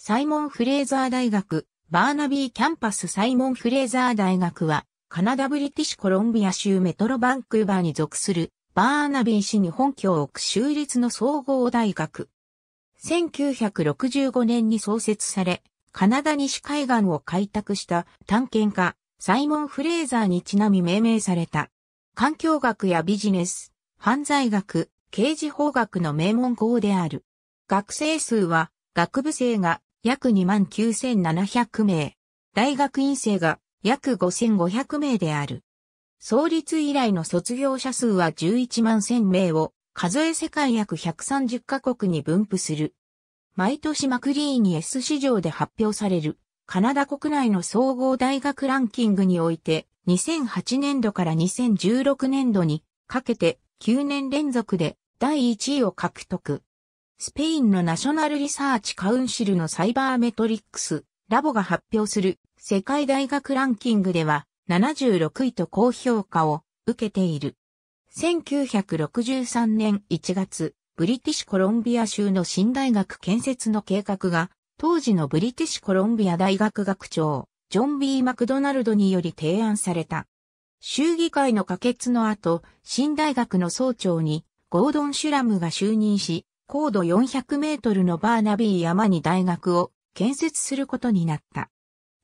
サイモン・フレーザー大学、バーナビーキャンパスサイモン・フレーザー大学は、カナダ・ブリティッシュ・コロンビア州メトロ・バンクーバーに属する、バーナビー市に本拠を置く州立の総合大学。1965年に創設され、カナダ西海岸を開拓した探検家、サイモン・フレーザーにちなみ命名された。環境学やビジネス、犯罪学、刑事法学の名門校である。学生数は、学部生が約29,700名、大学院生が約5,500名である。創立以来の卒業者数は11万1000名を数え世界約130カ国に分布する。毎年マクリーニ S 市場で発表されるカナダ国内の総合大学ランキングにおいて2008年度から2016年度にかけて9年連続で第1位を獲得。スペインのナショナルリサーチカウンシルのサイバーメトリックス、ラボが発表する世界大学ランキングでは76位と高評価を受けている。1963年1月、ブリティッシュコロンビア州の新大学建設の計画が、当時のブリティッシュコロンビア大学学長、ジョン・ B・ マクドナルドにより提案された。州議会の可決の後、新大学の総長にゴードン・シュラムが就任し、高度400メートルのバーナビー山に大学を建設することになった。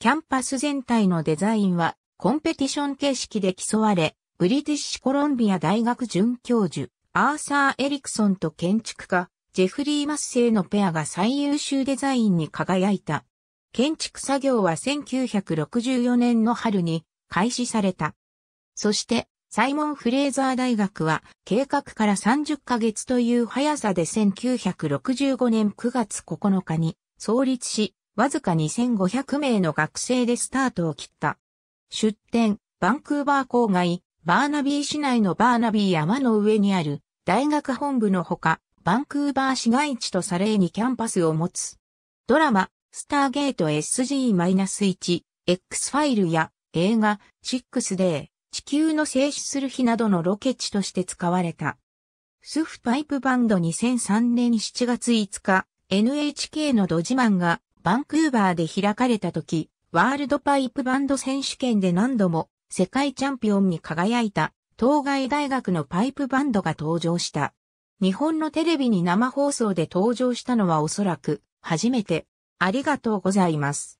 キャンパス全体のデザインはコンペティション形式で競われ、ブリティッシュコロンビア大学准教授、アーサー・エリクソンと建築家、ジェフリー・マッセイのペアが最優秀デザインに輝いた。建築作業は1964年の春に開始された。そして、サイモン・フレーザー大学は計画から30ヶ月という速さで1965年9月9日に創立し、わずか2500名の学生でスタートを切った。出展、バンクーバー郊外、バーナビー市内のバーナビー山の上にある大学本部のほか、バンクーバー市街地とサレーにキャンパスを持つ。ドラマ、スターゲート SG-1、X ファイルや映画、シックスデー、地球の静止する日などのロケ地として使われた。スフパイプバンド2003年7月5日、NHK のドジマンがバンクーバーで開かれた時、ワールドパイプバンド選手権で何度も世界チャンピオンに輝いた東外大学のパイプバンドが登場した。日本のテレビに生放送で登場したのはおそらく初めて。ありがとうございます。